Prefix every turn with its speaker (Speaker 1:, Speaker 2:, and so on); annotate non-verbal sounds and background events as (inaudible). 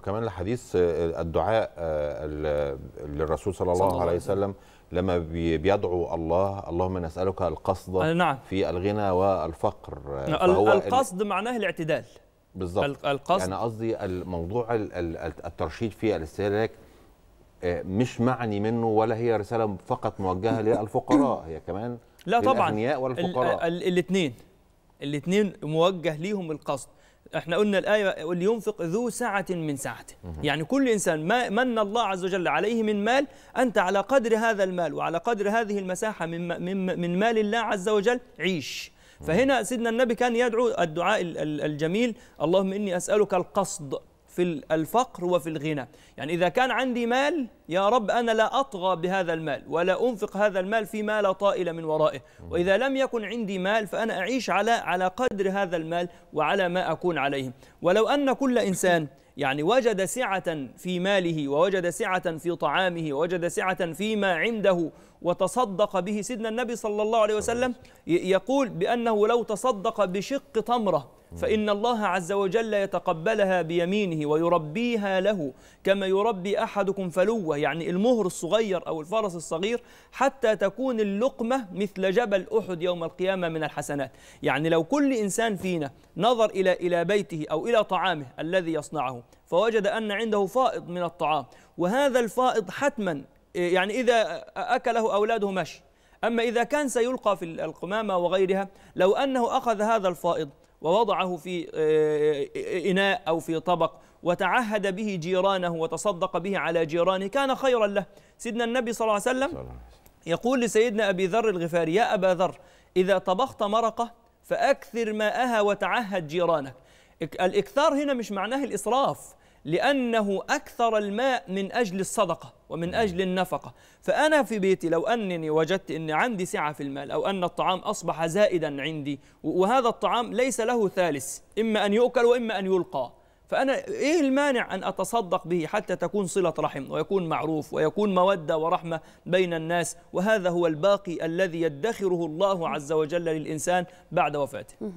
Speaker 1: وكمان الحديث آه، الدعاء آه، للرسول صلى الله, صلى الله عليه وسلم لما بيدعو الله اللهم نسألك القصد آه، نعم. في الغنى والفقر نعم، فهو القصد
Speaker 2: معناه الاعتدال
Speaker 1: بالظبط القصد يعني قصدي الموضوع الترشيد في الاستهلاك مش معني منه ولا هي رسالة فقط موجهة (coughs) للفقراء هي كمان لا طبعا الاغنياء والفقراء
Speaker 2: الاثنين الاثنين موجه ليهم القصد احنا قلنا الايه واللي ينفق ذو سعه من سعته يعني كل انسان ما من الله عز وجل عليه من مال انت على قدر هذا المال وعلى قدر هذه المساحه من من, من مال الله عز وجل عيش فهنا سيدنا النبي كان يدعو الدعاء الجميل اللهم اني اسالك القصد في الفقر وفي الغنى يعني إذا كان عندي مال يا رب أنا لا أطغى بهذا المال ولا أنفق هذا المال فيما لا طائل من ورائه وإذا لم يكن عندي مال فأنا أعيش على على قدر هذا المال وعلى ما أكون عليه ولو أن كل إنسان يعني وجد سعة في ماله ووجد سعة في طعامه ووجد سعة فيما عنده وتصدق به سيدنا النبي صلى الله عليه وسلم يقول بأنه لو تصدق بشق تمرة فإن الله عز وجل يتقبلها بيمينه ويربيها له كما يربي أحدكم فلوة يعني المهر الصغير أو الفرس الصغير حتى تكون اللقمة مثل جبل أحد يوم القيامة من الحسنات يعني لو كل إنسان فينا نظر إلى إلى بيته أو إلى طعامه الذي يصنعه فوجد أن عنده فائض من الطعام وهذا الفائض حتما يعني إذا أكله أولاده مشي أما إذا كان سيلقى في القمامة وغيرها لو أنه أخذ هذا الفائض ووضعه في آه، إناء أو في طبق وتعهد به جيرانه وتصدق به على جيرانه كان خيرا له سيدنا النبي صلى الله عليه وسلم يقول لسيدنا أبي ذر الغفاري يا أبا ذر إذا طبخت مرقة فأكثر ماءها وتعهد جيرانك الإكثار هنا مش معناه الإسراف لأنه أكثر الماء من أجل الصدقة ومن أجل النفقة فأنا في بيتي لو أنني وجدت أن عندي سعة في المال أو أن الطعام أصبح زائدا عندي وهذا الطعام ليس له ثالث إما أن يؤكل وإما أن يلقى فأنا إيه المانع أن أتصدق به حتى تكون صلة رحم ويكون معروف ويكون مودة ورحمة بين الناس وهذا هو الباقي الذي يدخره الله عز وجل للإنسان بعد وفاته